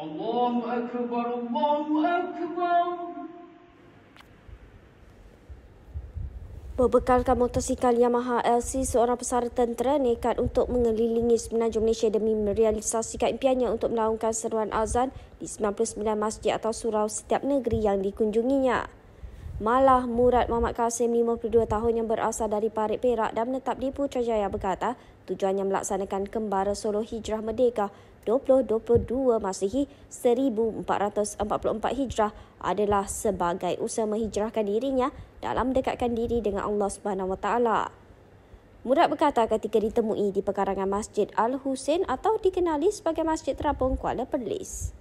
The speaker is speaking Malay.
Allahu Berbekalkan motosikal Yamaha LC, seorang pesara tentera nekat untuk mengelilingi semenanjung Malaysia demi merealisasikan impiannya untuk melaungkan seruan azan di 99 masjid atau surau setiap negeri yang dikunjunginya. Malah Murad Muhammad Kasim 52 tahun yang berasal dari Parit Perak dan menetap di Putrajaya berkata tujuannya melaksanakan kembara solo hijrah merdeka 2022 Masihi 1444 Hijrah adalah sebagai usaha menghijrahkan dirinya dalam mendekatkan diri dengan Allah Subhanahu Wa Murad berkata ketika ditemui di pekarangan Masjid Al-Husin atau dikenali sebagai Masjid Terapung Kuala Perlis.